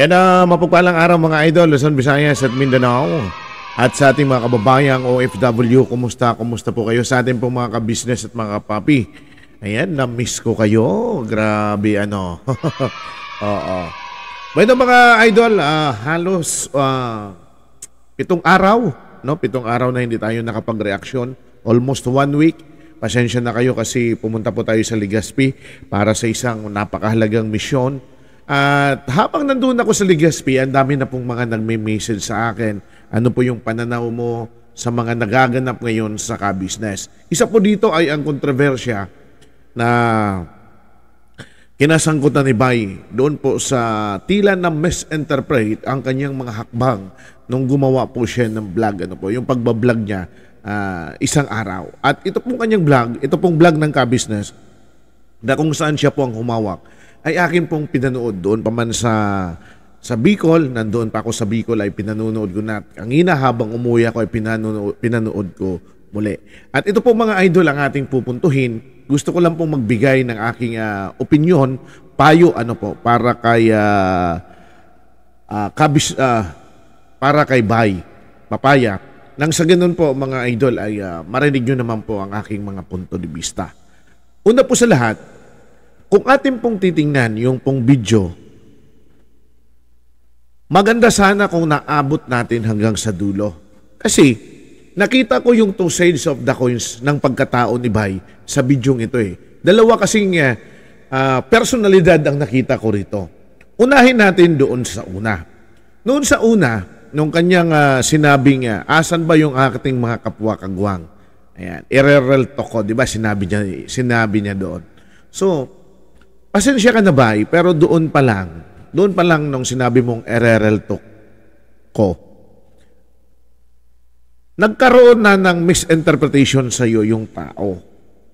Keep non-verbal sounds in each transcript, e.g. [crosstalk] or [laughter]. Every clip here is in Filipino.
Yan na uh, mapagpalang araw mga idol, Luzon, Visayas at Mindanao. At sa ating mga kababayang OFW, kumusta? Kumusta po kayo sa ating pong mga kabisnes at mga papi? Ayan, na-miss ko kayo. Grabe ano. [laughs] Oo. Bueno mga idol, uh, halos uh, pitong araw, no? Pitong araw na hindi tayo nakapag-reaction. Almost one week. Pasensya na kayo kasi pumunta po tayo sa Legazpi para sa isang napakahalagang misyon at habang nandun ako sa Legazpi, ang dami na pong mga nagme-message sa akin. Ano po yung pananaw mo sa mga nagaganap ngayon sa ka-business? Isa po dito ay ang kontrobersya na kinasangkutan ni Bay doon po sa tila na misinterpret ang kanyang mga hakbang nung gumawa po siya ng vlog. Ano po, yung pagbablog niya uh, isang araw. At ito pong kanyang vlog, ito pong vlog ng ka-business na kung saan siya po ang humawak ay akin pong pinanood doon pa man sa sa Bicol, nandoon pa ako sa Bicol ay pinanonood ko na ang ina habang umuwi ako ay pinanonood, pinanood ko muli. At ito po mga idol ang ating pupuntuhin. Gusto ko lang pong magbigay ng aking uh, ah, opinion, payo ano po para kay uh, uh, kabis, uh, para kay Bay, Papaya. Nang sa ganun po mga idol ay uh, marinig nyo naman po ang aking mga punto de vista. Una po sa lahat, kung atin pong titingnan yung pong video, maganda sana kung naabot natin hanggang sa dulo. Kasi nakita ko yung two sides of the coins ng pagkatao ni Bay sa bidyong ito eh. Dalawa kasing uh, personalidad ang nakita ko rito. Unahin natin doon sa una. Noon sa una, nung kanyang uh, sinabing, uh, asan ba yung ating mga kapwa kagwang? Ayan, irerelto ko, di ba? Sinabi niya, sinabi niya doon. So, Pasensya ka na ba? Pero doon pa lang, doon pa lang nung sinabi mong ererel to ko, nagkaroon na ng misinterpretation sa iyo yung tao.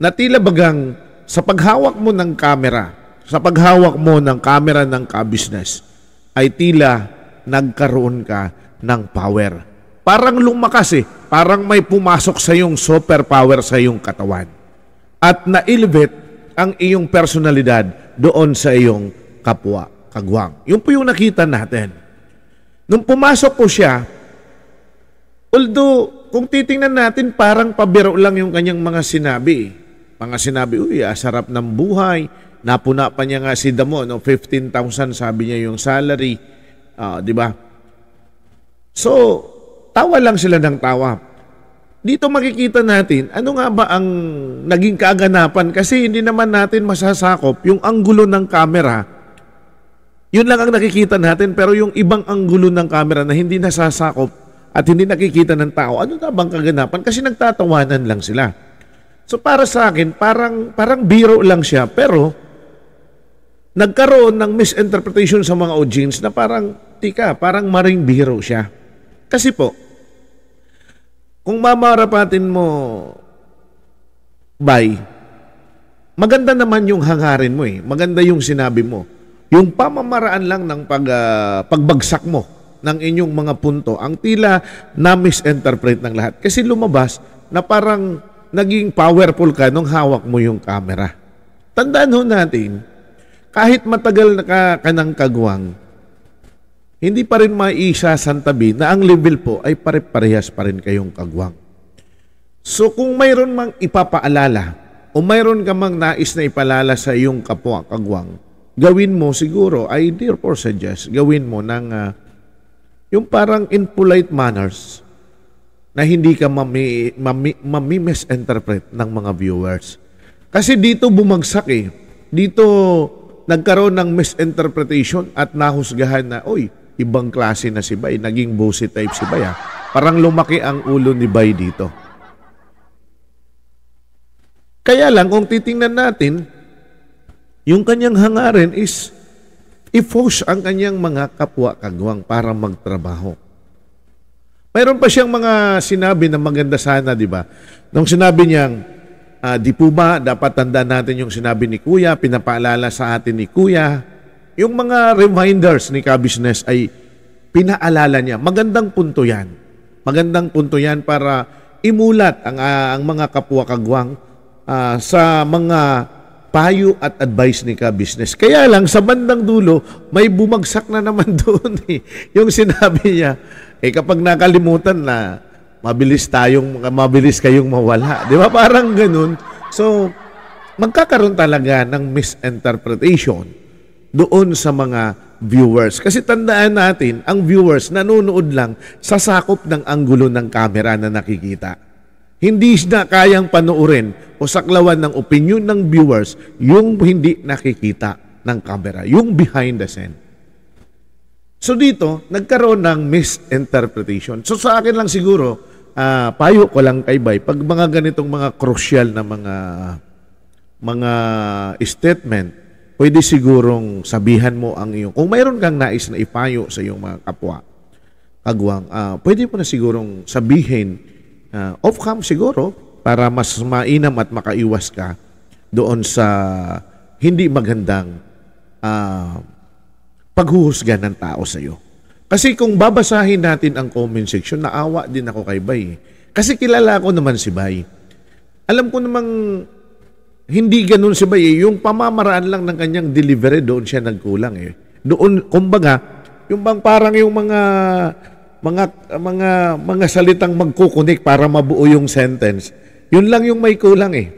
Na tila bagang sa paghawak mo ng camera, sa paghawak mo ng camera ng ka-business, ay tila nagkaroon ka ng power. Parang lumakas eh. Parang may pumasok sa iyong superpower sa iyong katawan. At na-elevate ang iyong personalidad doon sa iyong kapwa kagwang. Yun po yung nakita natin. Nung pumasok po siya, although kung titingnan natin parang pabiro lang yung kanyang mga sinabi. Mga sinabi, uy, asarap ah, ng buhay. Napuna pa niya nga si Damo, no? 15,000 sabi niya yung salary. Uh, di ba? So, tawa lang sila ng tawa dito makikita natin ano nga ba ang naging kaganapan kasi hindi naman natin masasakop yung anggulo ng camera. Yun lang ang nakikita natin pero yung ibang anggulo ng camera na hindi nasasakop at hindi nakikita ng tao, ano na bang kaganapan? Kasi nagtatawanan lang sila. So para sa akin, parang, parang biro lang siya pero nagkaroon ng misinterpretation sa mga audience na parang, tika, parang maring biro siya. Kasi po, kung mamarapatin mo, bye. maganda naman yung hangarin mo eh. Maganda yung sinabi mo. Yung pamamaraan lang ng pag, uh, pagbagsak mo ng inyong mga punto, ang tila na misinterpret ng lahat. Kasi lumabas na parang naging powerful ka nung hawak mo yung camera. Tandaan ho natin, kahit matagal na ka, ka ng kagwang, hindi pa rin maiisa maisasantabi na ang level po ay pare-parehas pa rin kayong kagwang. So kung mayroon mang ipapaalala o mayroon ka mang nais na ipalala sa iyong kapwa kagwang, gawin mo siguro, I therefore suggest, gawin mo ng uh, yung parang in manners na hindi ka mami, mami, mami-misinterpret ng mga viewers. Kasi dito bumagsak eh. Dito nagkaroon ng misinterpretation at nahusgahan na, oy, ibang klase na si Bay. Naging bossy type si Bay. Ha? Parang lumaki ang ulo ni Bay dito. Kaya lang, kung titingnan natin, yung kanyang hangarin is i-force ang kanyang mga kapwa kagwang para magtrabaho. Mayroon pa siyang mga sinabi na maganda sana, di ba? Nung sinabi niyang, uh, di po ba, dapat tandaan natin yung sinabi ni Kuya, pinapaalala sa atin ni Kuya, yung mga reminders ni Kabisnes ay pinaalala niya. Magandang punto yan. Magandang punto yan para imulat ang, uh, ang mga kapwa kagwang uh, sa mga payo at advice ni ka Kaya lang sa bandang dulo may bumagsak na naman [laughs] doon eh. Yung sinabi niya, eh kapag nakalimutan na mabilis tayong mabilis kayong mawala, 'di ba? Parang ganoon. So magkakaroon talaga ng misinterpretation doon sa mga viewers. Kasi tandaan natin, ang viewers nanonood lang sa sakop ng anggulo ng kamera na nakikita. Hindi na kayang panoorin o saklawan ng opinion ng viewers yung hindi nakikita ng kamera, yung behind the scene. So dito, nagkaroon ng misinterpretation. So sa akin lang siguro, uh, payo ko lang kay Bay, pag mga ganitong mga crucial na mga mga statement pwede sigurong sabihan mo ang iyong, kung mayroon kang nais na ipayo sa iyong mga kapwa, kagwang, uh, pwede mo na sigurong sabihin, uh, ah, off-cam siguro, para mas mainam at makaiwas ka doon sa hindi magandang uh, paghuhusga ng tao sa iyo. Kasi kung babasahin natin ang comment section, naawa din ako kay Bay. Kasi kilala ko naman si Bay. Alam ko namang hindi ganun si Baye. Yung pamamaraan lang ng kanyang delivery, doon siya nagkulang eh. Doon, kumbaga, yung bang parang yung mga mga mga mga salitang magkukunik para mabuo yung sentence. Yun lang yung may kulang eh.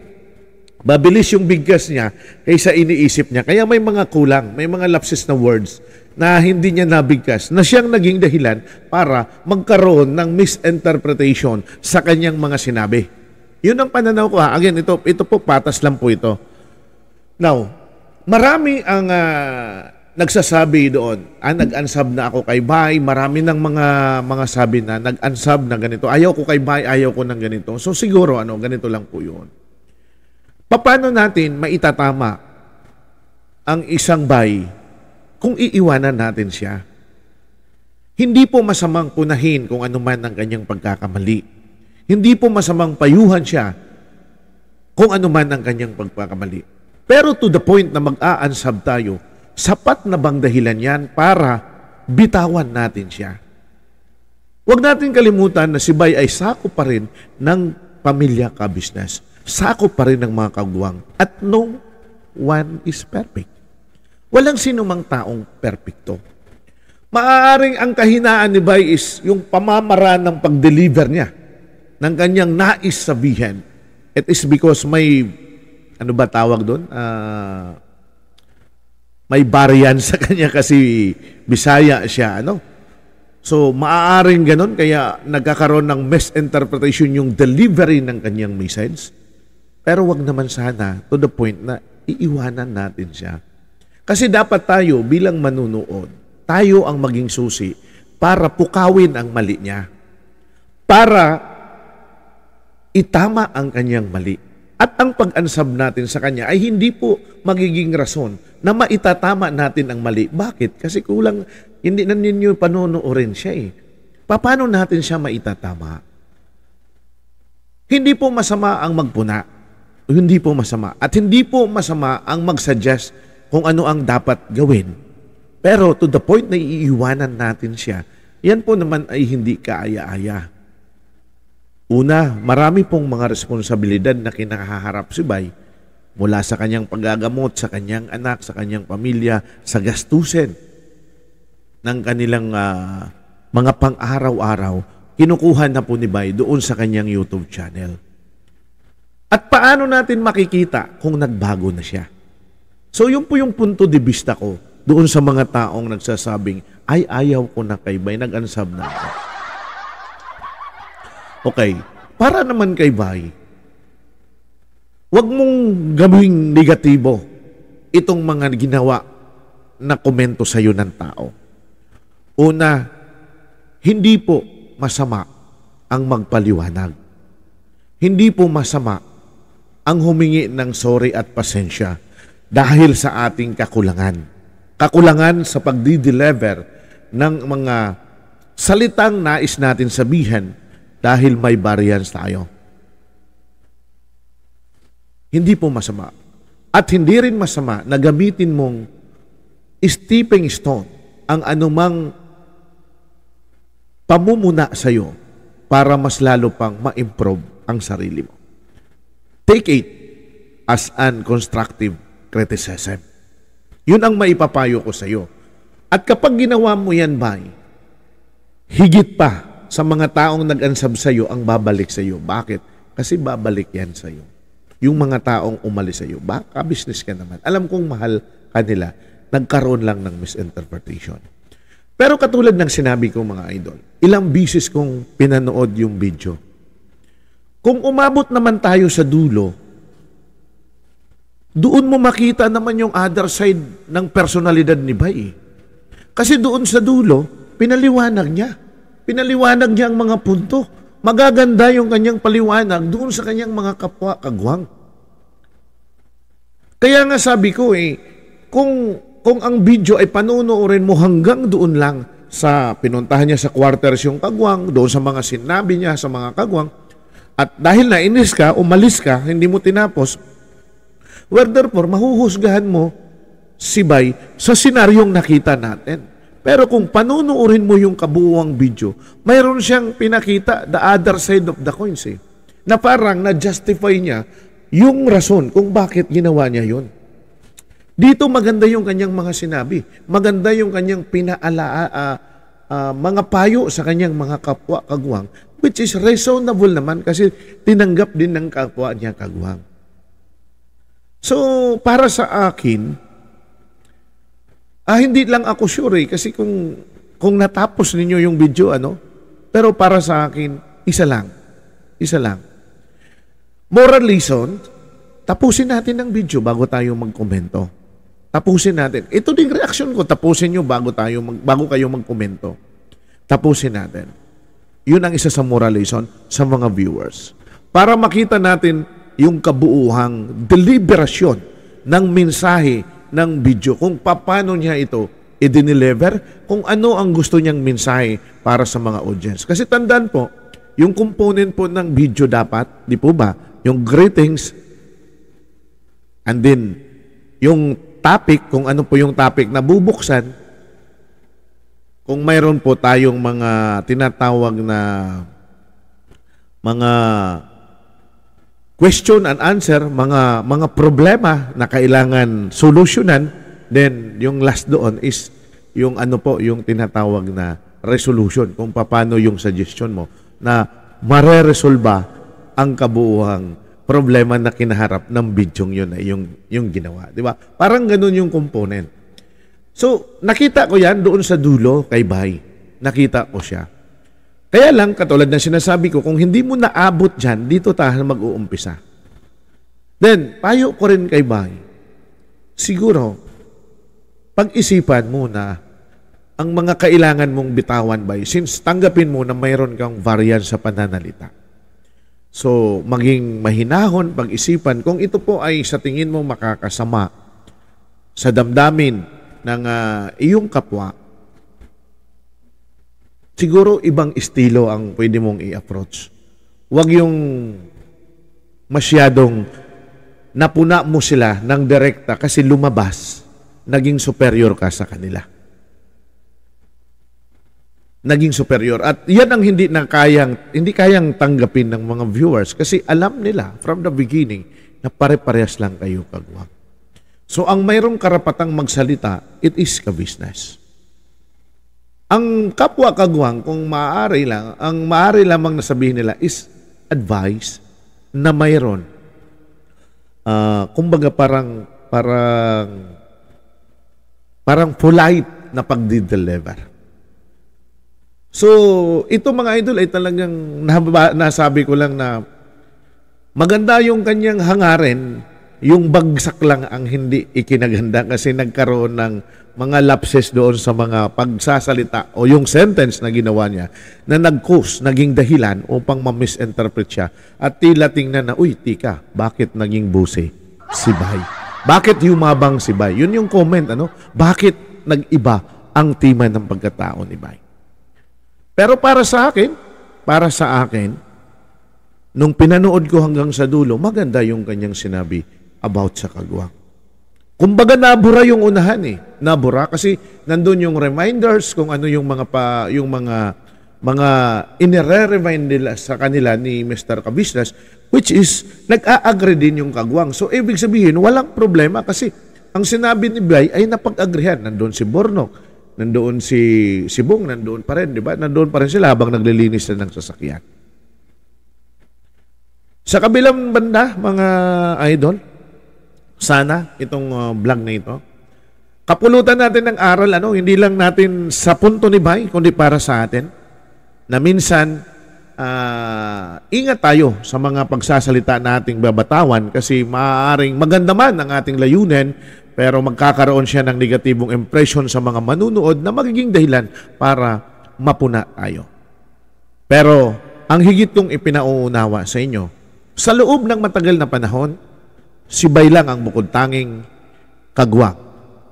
Mabilis yung bigkas niya kaysa iniisip niya. Kaya may mga kulang, may mga lapses na words na hindi niya nabigkas na siyang naging dahilan para magkaroon ng misinterpretation sa kanyang mga sinabi. Yun ang pananaw ko ha. Again, ito, ito po patas lang po ito. Now, marami ang uh, nagsasabi doon, ah, nag-unsub na ako kay Bay. Marami ng mga mga sabi na nag-unsub na ganito. Ayaw ko kay Bay, ayaw ko ng ganito. So siguro, ano, ganito lang po yun. Paano natin maitatama ang isang Bay kung iiwanan natin siya? Hindi po masamang punahin kung ano man ang kanyang pagkakamali. Hindi po masamang payuhan siya kung ano man ang kanyang pagkakamali. Pero to the point na mag-aansab tayo, sapat na bang dahilan yan para bitawan natin siya? Huwag natin kalimutan na si Bay ay sako pa rin ng pamilya ka-business. Sako pa rin ng mga kagwang. At no one is perfect. Walang sinumang taong perpekto. Maaaring ang kahinaan ni Bay is yung pamamaraan ng pag-deliver niya ng kanyang nais sabihin. It is because may, ano ba tawag doon? Uh, may bariyan sa [laughs] kanya kasi Bisaya siya, ano? So, maaaring ganun, kaya nagkakaroon ng misinterpretation yung delivery ng kanyang message. Pero wag naman sana to the point na iiwanan natin siya. Kasi dapat tayo bilang manunood, tayo ang maging susi para pukawin ang mali niya. Para itama ang kanyang mali. At ang pag-ansab natin sa kanya ay hindi po magiging rason na maitatama natin ang mali. Bakit? Kasi kulang, hindi na ninyo panonoorin siya eh. Paano natin siya maitatama? Hindi po masama ang magpuna. Hindi po masama. At hindi po masama ang magsuggest kung ano ang dapat gawin. Pero to the point na iiwanan natin siya, yan po naman ay hindi kaaya-aya. Una, marami pong mga responsibilidad na kinakaharap si Bay mula sa kanyang paggagamot, sa kanyang anak, sa kanyang pamilya, sa gastusin ng kanilang uh, mga pang-araw-araw, kinukuha na po ni Bay doon sa kanyang YouTube channel. At paano natin makikita kung nagbago na siya? So yun po yung punto de vista ko doon sa mga taong nagsasabing, ay ayaw ko na kay Bay, nag-unsub na ako. Okay, para naman kay Bay, Huwag mong gawing negatibo itong mga ginawa na komento sa iyo ng tao. Una, hindi po masama ang magpaliwanag. Hindi po masama ang humingi ng sorry at pasensya dahil sa ating kakulangan. Kakulangan sa pagdi-deliver ng mga salitang nais natin sabihin dahil may variance tayo. Hindi po masama. At hindi rin masama na gamitin mong stepping stone ang anumang pamumuna sa iyo para mas lalo pang ma-improve ang sarili mo. Take it as an constructive criticism. Yun ang maipapayo ko sa iyo. At kapag ginawa mo yan, bay, higit pa sa mga taong nag-unsub iyo ang babalik sa iyo. Bakit? Kasi babalik yan sa iyo. Yung mga taong umalis sa sa'yo, baka business ka naman. Alam kong mahal kanila, nagkaroon lang ng misinterpretation. Pero katulad ng sinabi ko mga idol, ilang bisis kong pinanood yung video. Kung umabot naman tayo sa dulo, doon mo makita naman yung other side ng personalidad ni Bay. Kasi doon sa dulo, pinaliwanag niya Pinaliwanag niya ang mga punto. Magaganda yung kanyang paliwanag doon sa kanyang mga kapwa kagwang. Kaya nga sabi ko eh, kung, kung ang video ay panonoorin mo hanggang doon lang sa pinuntahan niya sa quarters yung kagwang, doon sa mga sinabi niya sa mga kagwang, at dahil nainis ka, umalis ka, hindi mo tinapos, well, therefore, mahuhusgahan mo si Bay sa senaryong nakita natin. Pero kung panunuurin mo yung kabuuang video, mayroon siyang pinakita the other side of the coin, eh. Na parang na-justify niya yung rason kung bakit ginawa niya yun. Dito maganda yung kanyang mga sinabi. Maganda yung kanyang pinaala, uh, uh, mga payo sa kanyang mga kapwa kagwang which is reasonable naman kasi tinanggap din ng kapwa niya kagwang. So, para sa akin, Ah, hindi lang ako sure eh, kasi kung, kung natapos ninyo yung video, ano? Pero para sa akin, isa lang. Isa lang. Moral lesson, tapusin natin ang video bago tayo magkomento. Tapusin natin. Ito din reaction ko, tapusin nyo bago, tayo mag, bago kayo magkomento. Tapusin natin. Yun ang isa sa moral lesson sa mga viewers. Para makita natin yung kabuuhang deliberasyon ng mensahe ng video kung paano niya ito i-deliver, kung ano ang gusto niyang mensahe para sa mga audience. Kasi tandaan po, yung component po ng video dapat, di po ba? Yung greetings and then yung topic, kung ano po yung topic na bubuksan, kung mayroon po tayong mga tinatawag na mga question and answer, mga mga problema na kailangan solusyonan, then yung last doon is yung ano po, yung tinatawag na resolution, kung paano yung suggestion mo na mareresolba ang kabuuhang problema na kinaharap ng bidyong yun na yung, yung ginawa. Di ba? Parang ganun yung component. So, nakita ko yan doon sa dulo kay Bay. Nakita ko siya. Kaya lang, katulad ng sinasabi ko, kung hindi mo naabot dyan, dito tayo mag-uumpisa. Then, payo ko rin kay Bay, siguro, pag-isipan mo na ang mga kailangan mong bitawan, Bay, since tanggapin mo na mayroon kang variance sa pananalita. So, maging mahinahon, pag-isipan, kung ito po ay sa tingin mo makakasama sa damdamin ng uh, iyong kapwa, siguro ibang estilo ang pwede mong i-approach. Huwag yung masyadong napuna mo sila ng direkta kasi lumabas, naging superior ka sa kanila. Naging superior. At yan ang hindi na kayang, hindi kayang tanggapin ng mga viewers kasi alam nila from the beginning na pare-parehas lang kayo kagwag. So ang mayroong karapatang magsalita, it is ka-business. Ang kapwa kaguhang, kung maaari lang, ang maaari lamang nasabihin nila is advice na mayroon. Uh, kumbaga parang parang parang polite na pagdi-deliver. So, ito mga idol ay talagang nasabi ko lang na maganda yung kanyang hangarin yung bagsak lang ang hindi ikinaghanda kasi nagkaroon ng mga lapses doon sa mga pagsasalita o yung sentence na ginawa niya na nag-cause, naging dahilan upang ma-misinterpret siya at tila tingnan na, uy, tika, bakit naging busi si Bay? Bakit humabang si Bay? Yun yung comment, ano? Bakit nag-iba ang tema ng pagkatao ni Bay? Pero para sa akin, para sa akin, nung pinanood ko hanggang sa dulo, maganda yung kanyang sinabi about sa kagwa. Kumbaga nabura yung unahan eh. Nabura kasi nandun yung reminders kung ano yung mga pa, yung mga mga inire-remind nila sa kanila ni Mr. Kabisnes which is nag aagree din yung kagwang. So ibig sabihin walang problema kasi ang sinabi ni Blay ay napag-agreehan. Nandoon si Borno, nandoon si Sibong, nandoon pa rin, di ba? Nandoon pa rin sila habang naglilinis na ng sasakyan. Sa kabilang banda, mga idol, sana itong uh, vlog na ito. Kapulutan natin ng aral, ano, hindi lang natin sa punto ni Bay, kundi para sa atin, na minsan, uh, ingat tayo sa mga pagsasalita nating babatawan kasi maaaring maganda man ang ating layunin, pero magkakaroon siya ng negatibong impression sa mga manunood na magiging dahilan para mapuna tayo. Pero ang higit kong ipinauunawa sa inyo, sa loob ng matagal na panahon, Sibay lang ang bukod tanging kagwa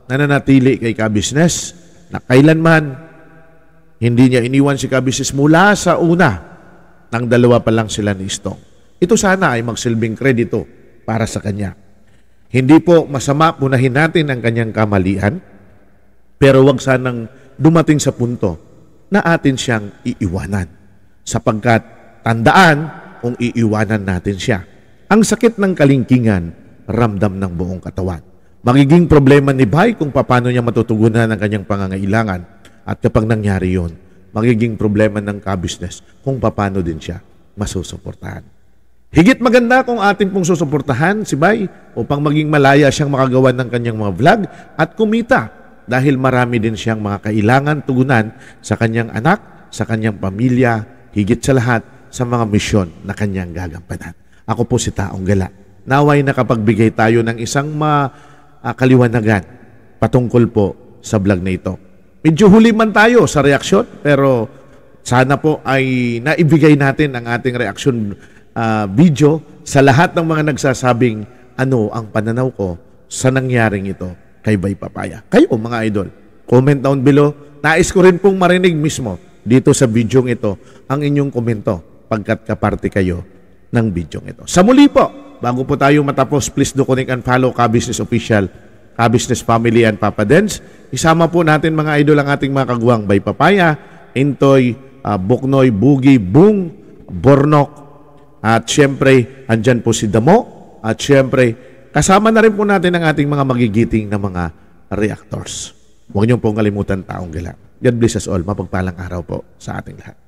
na nanatili kay kabisnes na kailanman hindi niya iniwan si kabisnes mula sa una nang dalawa pa lang sila ni Istong. Ito sana ay magsilbing kredito para sa kanya. Hindi po masama punahin natin ang kanyang kamalian, pero wag sanang dumating sa punto na atin siyang iiwanan. Sapagkat tandaan kung iiwanan natin siya. Ang sakit ng kalingkingan ramdam ng buong katawan. Magiging problema ni Bay kung paano niya matutugunan ang kanyang pangangailangan at kapag nangyari yon, magiging problema ng ka-business kung paano din siya masusuportahan. Higit maganda kung atin pong susuportahan si Bay upang maging malaya siyang makagawa ng kanyang mga vlog at kumita dahil marami din siyang mga kailangan tugunan sa kanyang anak, sa kanyang pamilya, higit sa lahat sa mga misyon na kanyang gagampanan. Ako po si Taong Gala Naway nakapagbigay tayo ng isang makaliwanagan ah, patungkol po sa vlog na ito. Medyo huli man tayo sa reaksyon pero sana po ay naibigay natin ang ating reaksyon uh, video sa lahat ng mga nagsasabing ano ang pananaw ko sa nangyaring ito kay Bay Papaya. Kayo mga idol, comment down below. Nais ko rin pong marinig mismo dito sa video ito ang inyong komento pagkat kaparte kayo ng video ito. Sa muli po, bago po tayo matapos, please do connect and follow Ka-Business Official, Ka-Business Family and Papa Dens. Isama po natin mga idol ang ating mga kagwang by Papaya, Intoy, uh, Buknoy, Bugi, Bung, Bornok, at syempre, andyan po si Damo. At syempre, kasama na rin po natin ang ating mga magigiting na mga reactors. Huwag niyong pong kalimutan taong gala. God bless us all. Mapagpalang araw po sa ating lahat.